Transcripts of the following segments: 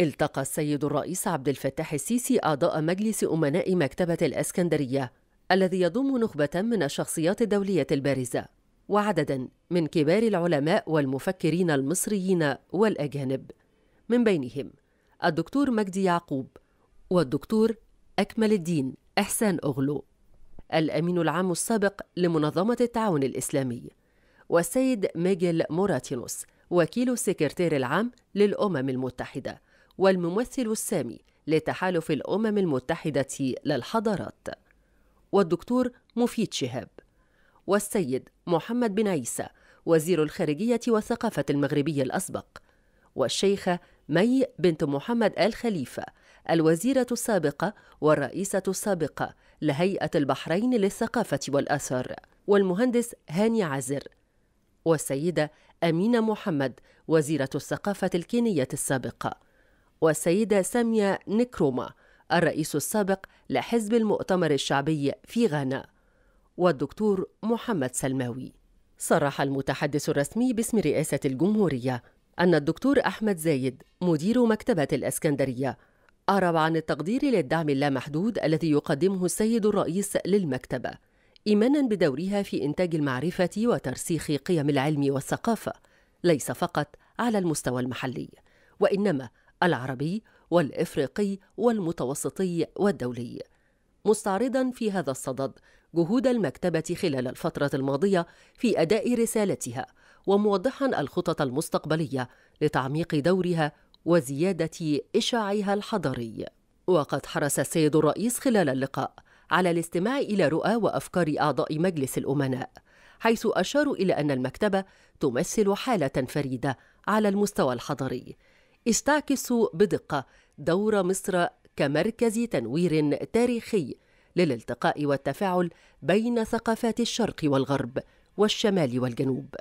التقى السيد الرئيس عبد الفتاح السيسي أعضاء مجلس أمناء مكتبة الأسكندرية الذي يضم نخبة من الشخصيات الدولية البارزة وعددا من كبار العلماء والمفكرين المصريين والأجانب من بينهم الدكتور مجدي يعقوب والدكتور أكمل الدين إحسان أغلو الأمين العام السابق لمنظمة التعاون الإسلامي والسيد ميجيل موراتينوس وكيل السكرتير العام للأمم المتحدة والممثل السامي لتحالف الأمم المتحدة للحضارات والدكتور مفيد شهاب والسيد محمد بن عيسى وزير الخارجية والثقافة المغربي الأسبق والشيخة مي بنت محمد آل خليفة الوزيرة السابقة والرئيسة السابقة لهيئة البحرين للثقافة والاثار والمهندس هاني عزر والسيدة أمينة محمد وزيرة الثقافة الكينية السابقة والسيدة سامية نكروما الرئيس السابق لحزب المؤتمر الشعبي في غانا والدكتور محمد سلماوي صرح المتحدث الرسمي باسم رئاسة الجمهورية أن الدكتور أحمد زايد مدير مكتبة الإسكندرية أعرب عن التقدير للدعم اللامحدود الذي يقدمه السيد الرئيس للمكتبة إيمانا بدورها في إنتاج المعرفة وترسيخ قيم العلم والثقافة ليس فقط على المستوى المحلي وإنما العربي والإفريقي والمتوسطي والدولي مستعرضا في هذا الصدد جهود المكتبة خلال الفترة الماضية في أداء رسالتها وموضحا الخطط المستقبلية لتعميق دورها وزيادة إشاعها الحضاري وقد حرص السيد الرئيس خلال اللقاء على الاستماع إلى رؤى وأفكار أعضاء مجلس الأمناء حيث أشاروا إلى أن المكتبة تمثل حالة فريدة على المستوى الحضري استعكس بدقة دور مصر كمركز تنوير تاريخي للالتقاء والتفاعل بين ثقافات الشرق والغرب والشمال والجنوب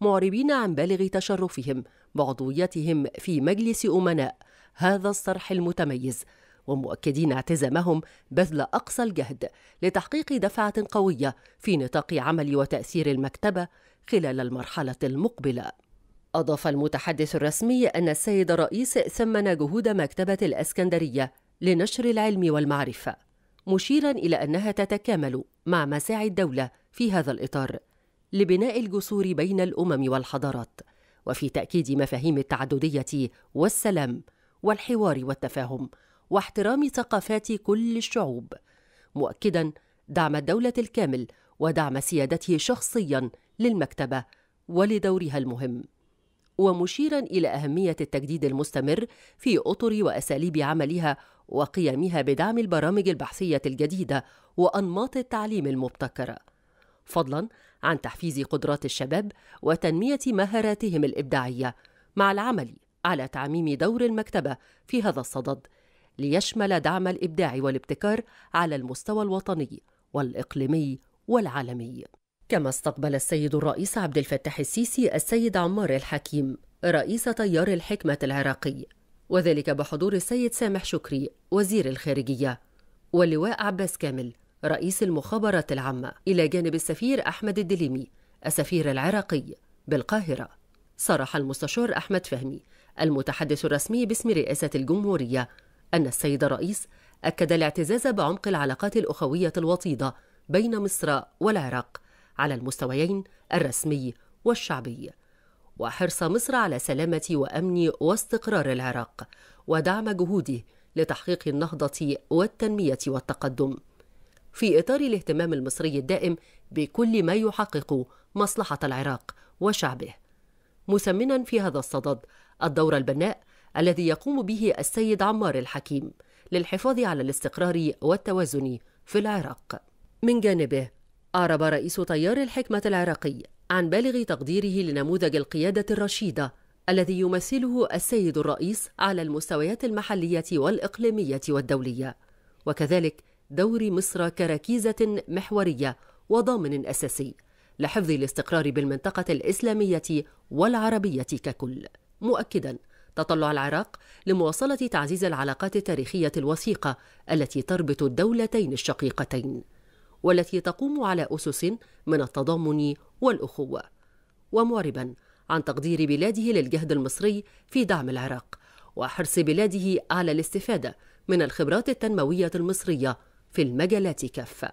معربين عن بالغ تشرفهم بعضويتهم في مجلس امناء هذا الصرح المتميز ومؤكدين اعتزامهم بذل اقصى الجهد لتحقيق دفعه قويه في نطاق عمل وتاثير المكتبه خلال المرحله المقبله أضاف المتحدث الرسمي أن السيد الرئيس ثمن جهود مكتبة الإسكندرية لنشر العلم والمعرفة مشيرا إلى أنها تتكامل مع مساعي الدولة في هذا الإطار لبناء الجسور بين الأمم والحضارات وفي تأكيد مفاهيم التعددية والسلام والحوار والتفاهم واحترام ثقافات كل الشعوب مؤكدا دعم الدولة الكامل ودعم سيادته شخصيا للمكتبة ولدورها المهم ومشيرا إلى أهمية التجديد المستمر في أطر وأساليب عملها وقيامها بدعم البرامج البحثية الجديدة وأنماط التعليم المبتكرة فضلا عن تحفيز قدرات الشباب وتنمية مهاراتهم الإبداعية مع العمل على تعميم دور المكتبة في هذا الصدد ليشمل دعم الإبداع والابتكار على المستوى الوطني والإقليمي والعالمي كما استقبل السيد الرئيس عبد الفتاح السيسي السيد عمار الحكيم رئيس تيار الحكمة العراقي وذلك بحضور السيد سامح شكري وزير الخارجية واللواء عباس كامل رئيس المخابرات العامة إلى جانب السفير أحمد الدليمي السفير العراقي بالقاهرة صرح المستشار أحمد فهمي المتحدث الرسمي باسم رئاسة الجمهورية أن السيد الرئيس أكد الاعتزاز بعمق العلاقات الأخوية الوطيدة بين مصر والعراق على المستويين الرسمي والشعبي وحرص مصر على سلامة وأمن واستقرار العراق ودعم جهوده لتحقيق النهضة والتنمية والتقدم في إطار الاهتمام المصري الدائم بكل ما يحقق مصلحة العراق وشعبه مثمنا في هذا الصدد الدور البناء الذي يقوم به السيد عمار الحكيم للحفاظ على الاستقرار والتوازن في العراق من جانبه أعرب رئيس تيار الحكمة العراقي عن بالغ تقديره لنموذج القيادة الرشيدة الذي يمثله السيد الرئيس على المستويات المحلية والإقليمية والدولية وكذلك دور مصر كركيزة محورية وضامن أساسي لحفظ الاستقرار بالمنطقة الإسلامية والعربية ككل مؤكداً تطلع العراق لمواصلة تعزيز العلاقات التاريخية الوثيقة التي تربط الدولتين الشقيقتين والتي تقوم على أسس من التضامن والأخوة ومعربا عن تقدير بلاده للجهد المصري في دعم العراق وحرص بلاده على الاستفادة من الخبرات التنموية المصرية في المجالات كافة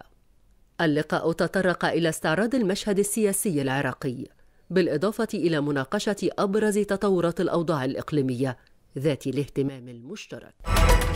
اللقاء تطرق إلى استعراض المشهد السياسي العراقي بالإضافة إلى مناقشة أبرز تطورات الأوضاع الإقليمية ذات الاهتمام المشترك